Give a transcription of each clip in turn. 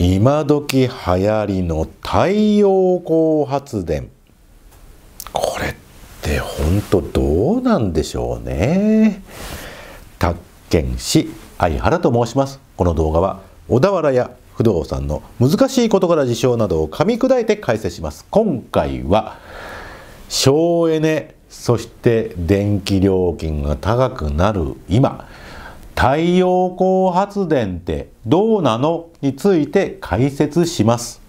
今時流行りの太陽光発電これって本当どうなんでしょうね宅建士相原と申しますこの動画は小田原や不動産の難しい事柄事象などを噛み砕いて解説します今回は省エネそして電気料金が高くなる今太陽光発電ってどうなのについて解説します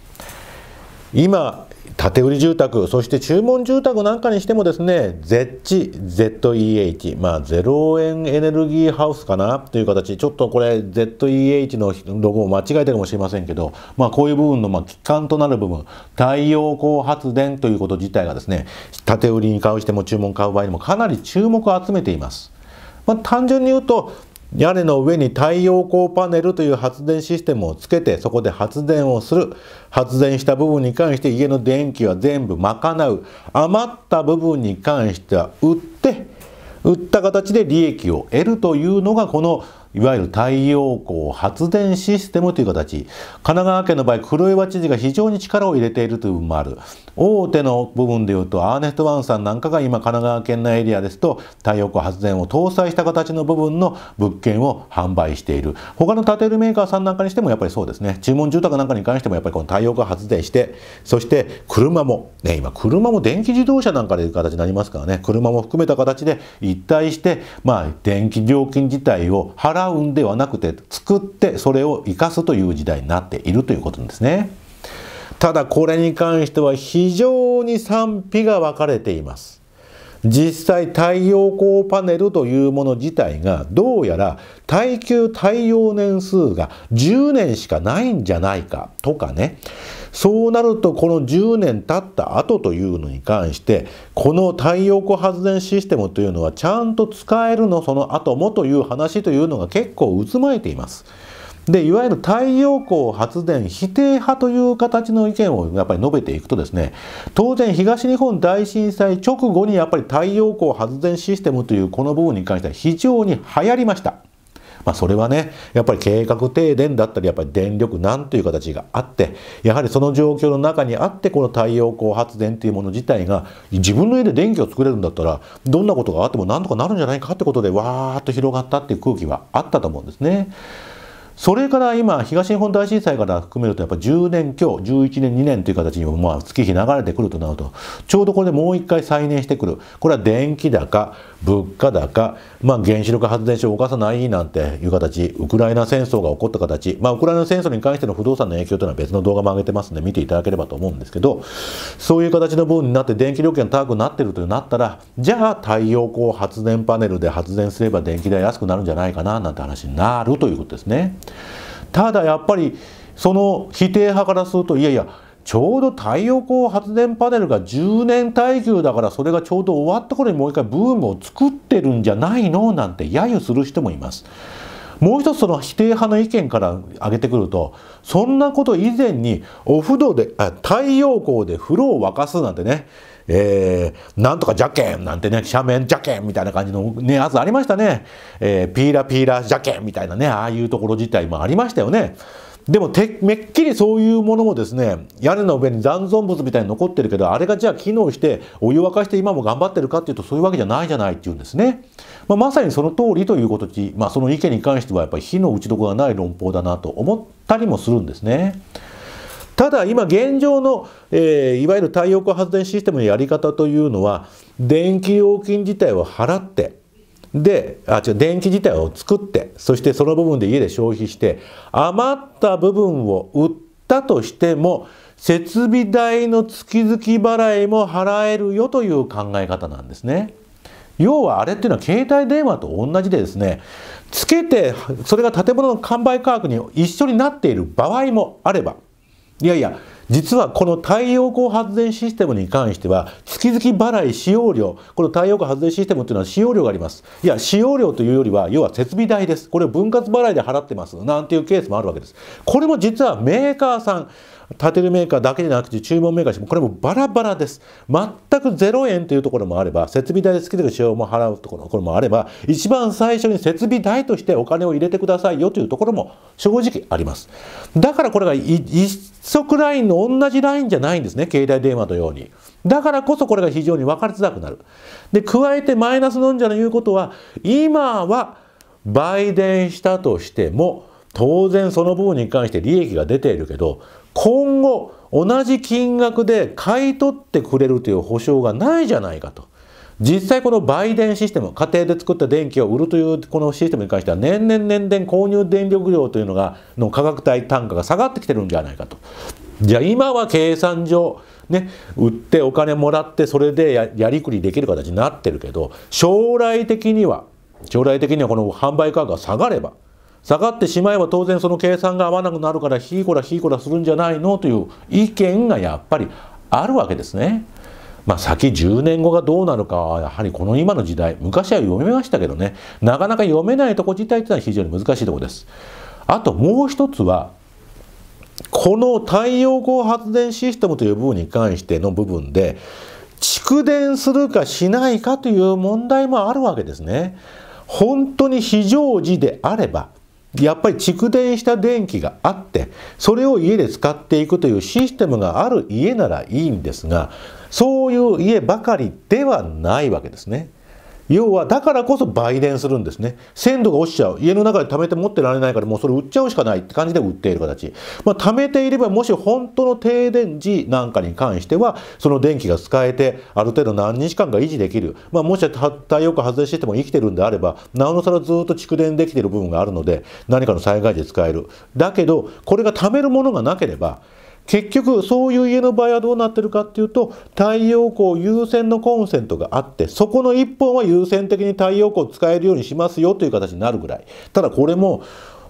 今建売住宅そして注文住宅なんかにしてもですね ZEH ZEH まあ0円エネルギーハウスかなという形ちょっとこれ ZEH のロゴを間違えてるかもしれませんけどまあこういう部分のまあ基幹となる部分太陽光発電ということ自体がですね建売に買うしても注文買う場合にもかなり注目を集めています。まあ、単純に言うと屋根の上に太陽光パネルという発電システムをつけてそこで発電をする発電した部分に関して家の電気は全部賄う余った部分に関しては売って売った形で利益を得るというのがこのいわゆる太陽光発電システムという形。神奈川県の場合、黒岩知事が非常に力を入れているという部分もある。大手の部分でいうと、アーネスト・ワンさんなんかが今神奈川県内エリアですと、太陽光発電を搭載した形の部分の物件を販売している。他の建てるメーカーさんなんかにしてもやっぱりそうですね。注文住宅なんかに関してもやっぱりこの太陽光発電して、そして車も、ね、今車も電気自動車なんかでいう形になりますからね、車も含めた形で一体して、まあ電気料金自体を払習うんではなくて作ってそれを生かすという時代になっているということなんですね。ただこれに関しては非常に賛否が分かれています。実際太陽光パネルというもの自体がどうやら耐久耐用年数が10年しかないんじゃないかとかねそうなるとこの10年経った後というのに関してこの太陽光発電システムというのはちゃんと使えるのその後もという話というのが結構渦巻いています。でいわゆる太陽光発電否定派という形の意見をやっぱり述べていくとですね当然東日本大震災直後にやっぱり太陽光発電システムというこの部分に関しては非常に流行りました。まあ、それはねやっぱり計画停電だったりやっぱり電力難という形があってやはりその状況の中にあってこの太陽光発電というもの自体が自分の家で電気を作れるんだったらどんなことがあっても何とかなるんじゃないかってことでわーっと広がったっていう空気はあったと思うんですね。それから今、東日本大震災から含めると、やっぱ10年強、11年、2年という形にも、まあ、月日流れてくるとなると、ちょうどこれでもう一回再燃してくる。これは電気高、物価高、まあ、原子力発電所を動かさないなんていう形、ウクライナ戦争が起こった形、まあ、ウクライナ戦争に関しての不動産の影響というのは別の動画も上げてますんで見ていただければと思うんですけど、そういう形の部分になって電気料金が高くなってるというなったら、じゃあ太陽光発電パネルで発電すれば電気代安くなるんじゃないかななんて話になるということですね。ただやっぱりその否定派からするといやいやちょうど太陽光発電パネルが10年耐久だからそれがちょうど終わった頃にもう一回ブームを作ってるんじゃないのなんて揶揄する人もいます。もう一つその否定派の意見から挙げてくるとそんなこと以前にお風呂であ太陽光で風呂を沸かすなんてねえー、なんとかじゃけんなんてね、斜面じゃけんみたいな感じのね、やつありましたね。えー、ピーラピーラじゃけんみたいなね、ああいうところ自体もありましたよね。でもて、めっきりそういうものもですね、屋根の上に残存物みたいに残ってるけど、あれがじゃあ機能して、お湯沸かして今も頑張ってるかっていうと、そういうわけじゃないじゃないっていうんですね。まあ、まさにその通りということで、まあ、その意見に関しては、やっぱり火の打ちどころがない論法だなと思ったりもするんですね。ただ今現状の、えー、いわゆる太陽光発電システムのやり方というのは電気料金自体を払ってであ違う電池自体を作ってそしてその部分で家で消費して余った部分を売ったとしても設備代の月々払いも払えるよという考え方なんですね。要はあれっていうのは携帯電話と同じでですねつけてそれが建物の販売価格に一緒になっている場合もあればいやいや実はこの太陽光発電システムに関しては月々払い使用料この太陽光発電システムというのは使用料がありますいや使用料というよりは要は設備代ですこれを分割払いで払ってますなんていうケースもあるわけですこれも実はメーカーさん建てるメーカーだけでなくて注文メーカーもこれもバラバラです全く0円というところもあれば設備代で月々使用も払うところもあれば一番最初に設備代としてお金を入れてくださいよというところも正直ありますだからこれが一足ラインの同じラインじゃないんですね、携帯電話のように。だからこそこれが非常に分かりづらくなる。で、加えてマイナスのんじゃの言うことは、今は売電したとしても、当然その部分に関して利益が出ているけど、今後同じ金額で買い取ってくれるという保証がないじゃないかと。実際この売電システム、家庭で作った電気を売るというこのシステムに関しては年々年々購入電力量というのが、の価格帯単価が下がってきてるんじゃないかと。じゃあ今は計算上ね売ってお金もらってそれでやりくりできる形になってるけど将来的には将来的にはこの販売価格が下がれば下がってしまえば当然その計算が合わなくなるからひいこらひいこらするんじゃないのという意見がやっぱりあるわけですね。まあ、先10年後がどうなるかはやはりこの今の時代昔は読めましたけどねなかなか読めないとこ自体ていうのは非常に難しいとこです。あともう一つはこの太陽光発電システムという部分に関しての部分で、蓄電するかしないかという問題もあるわけですね。本当に非常時であれば、やっぱり蓄電した電気があって、それを家で使っていくというシステムがある家ならいいんですが、そういう家ばかりではないわけですね。要はだからこそ売電するんですね。鮮度が落ちちゃう。家の中で貯めて持ってられないからもうそれ売っちゃうしかないって感じで売っている形。まあ、貯めていればもし本当の停電時なんかに関しては、その電気が使えてある程度何日間か維持できる。まあ、もし太陽光発電してても生きてるんであれば、なおさらずっと蓄電できてる部分があるので、何かの災害時で使える。だけど、これが貯めるものがなければ、結局そういう家の場合はどうなってるかっていうと太陽光優先のコンセントがあってそこの1本は優先的に太陽光を使えるようにしますよという形になるぐらいただこれも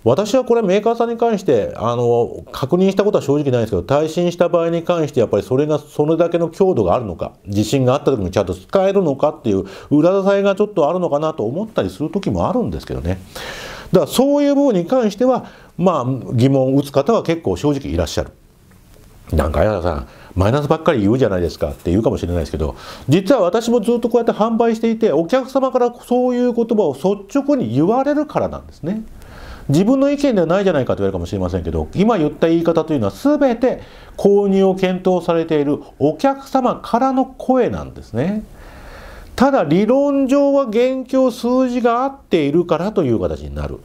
私はこれメーカーさんに関してあの確認したことは正直ないんですけど耐震した場合に関してやっぱりそれがそれだけの強度があるのか地震があった時にちゃんと使えるのかっていう裏支えがちょっとあるのかなと思ったりする時もあるんですけどねだからそういう部分に関してはまあ疑問を打つ方は結構正直いらっしゃる。なんかやださマイナスばっかり言うじゃないですかって言うかもしれないですけど実は私もずっとこうやって販売していてお客様からそういう言葉を率直に言われるからなんですね。自分の意見ではないじゃないかと言われるかもしれませんけど今言った言い方というのは全て購入を検討されているお客様からの声なんですね。ただ理論上は現況数字が合っているからという形になる。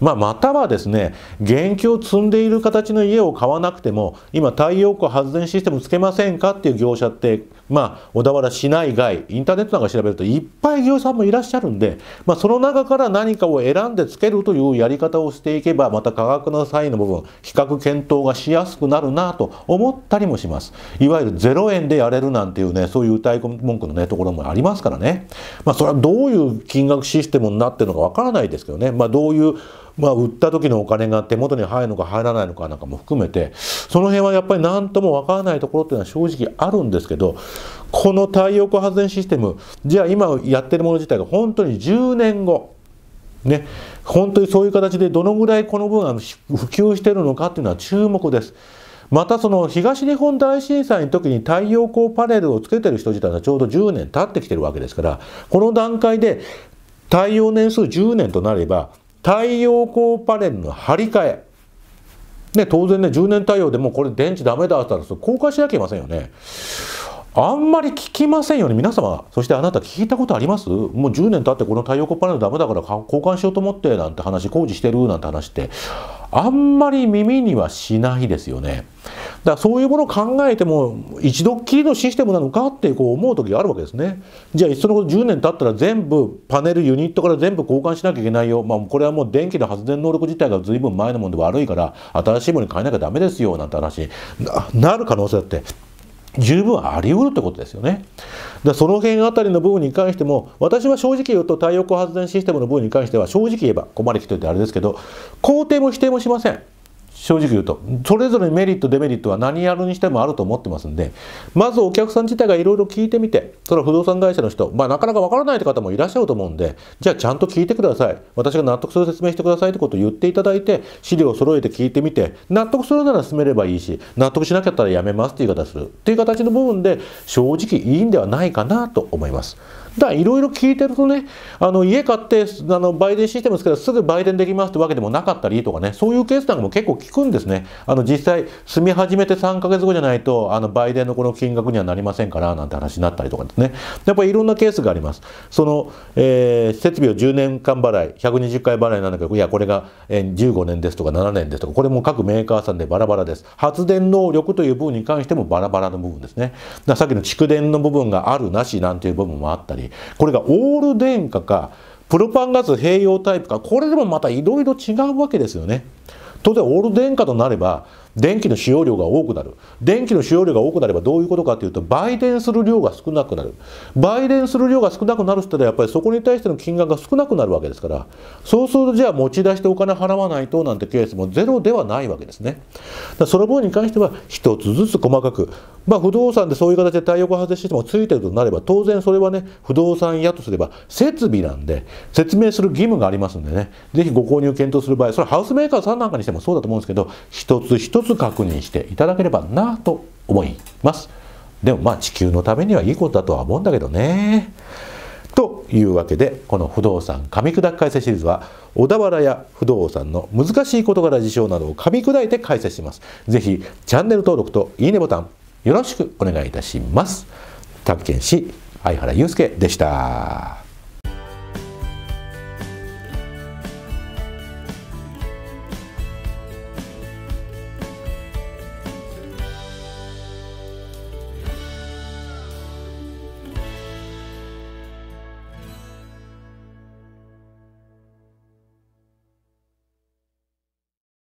まあ、またはですね現金を積んでいる形の家を買わなくても今太陽光発電システムつけませんかっていう業者ってまあ、小田原市内外インターネットなんか調べるといっぱい業者さんもいらっしゃるんで、まあ、その中から何かを選んでつけるというやり方をしていけばまた価格の際の部分比較検討がしやすくなるなと思ったりもしますいわゆる0円でやれるなんていうねそういう歌い文句のねところもありますからね、まあ、それはどういう金額システムになってるのかわからないですけどね、まあ、どういうまあ、売った時のお金が手元に入るのか入らないのかなんかも含めてその辺はやっぱり何ともわからないところっていうのは正直あるんですけどこの太陽光発電システムじゃあ今やってるもの自体が本当に10年後ね本当にそういう形でどのぐらいこの分が普及してるのかっていうのは注目です。またその東日本大震災の時に太陽光パネルをつけてる人自体がちょうど10年経ってきてるわけですからこの段階で耐用年数10年となれば太陽光パネルの張り替えね、当然ね10年対応でもこれ電池ダメだったら交換しなきゃいけませんよね。あんまり聞きませんよね皆様そしてあなた聞いたことありますもう10年経ってこの太陽光パネルダメだから交換しようと思ってなんて話工事してるなんて話ってあんまり耳にはしないですよね。だからそういうものを考えても一度っきりのシステムなのかってこう思う時があるわけですねじゃあいっそのこと10年経ったら全部パネルユニットから全部交換しなきゃいけないよ、まあ、これはもう電気の発電能力自体が随分前のもんで悪いから新しいものに変えなきゃダメですよなんて話なる可能性だって十分あり得るってことですよね。だその辺あたりの部分に関しても私は正直言うと太陽光発電システムの部分に関しては正直言えばこりきといてあれですけど肯定も否定もしません。正直言うとそれぞれメリットデメリットは何やるにしてもあると思ってますんでまずお客さん自体がいろいろ聞いてみてそれは不動産会社の人、まあ、なかなかわからないって方もいらっしゃると思うんでじゃあちゃんと聞いてください私が納得する説明してくださいってことを言っていただいて資料を揃えて聞いてみて納得するなら進めればいいし納得しなかったらやめますっていう形するっていう形の部分で正直いいんではないかなと思います。だからいろいろ聞いてるとね、あの家買ってあの売電システムですけど、すぐ売電できますってわけでもなかったりとかね、そういうケースなんかも結構聞くんですね。あの実際、住み始めて3ヶ月後じゃないと、あの売電のこの金額にはなりませんから、なんて話になったりとかですね。やっぱりいろんなケースがあります。その、えー、設備を10年間払い、120回払いなんだけど、いや、これが15年ですとか7年ですとか、これも各メーカーさんでバラバラです。発電能力という部分に関してもバラバラの部分ですね。ださっきの蓄電の部分があるなしなんていう部分もあったり、これがオール電化かプロパンガス併用タイプかこれでもまたいろいろ違うわけですよね。当然オール電化となれば電気の使用量が多くなる電気の使用量が多くなればどういうことかというと売電する量が少なくなる売電する量が少なくなるって言ったらやっぱりそこに対しての金額が少なくなるわけですからそうするとじゃあ持ち出してお金払わないとなんてケースもゼロではないわけですねだその分に関しては一つずつ細かくまあ不動産でそういう形で太陽光発電システムがついてるとなれば当然それはね不動産屋とすれば設備なんで説明する義務がありますんでねぜひご購入検討する場合それはハウスメーカーさんなんかにしてもそうだと思うんですけど一つ一つつ確認していただければなと思います。でもまあ地球のためにはいいことだとは思うんだけどね。というわけでこの不動産噛み砕き解説シリーズは小田原や不動産の難しい事柄事象などを噛み砕いて解説します。ぜひチャンネル登録といいねボタンよろしくお願いいたします。宅建士相原祐介でした。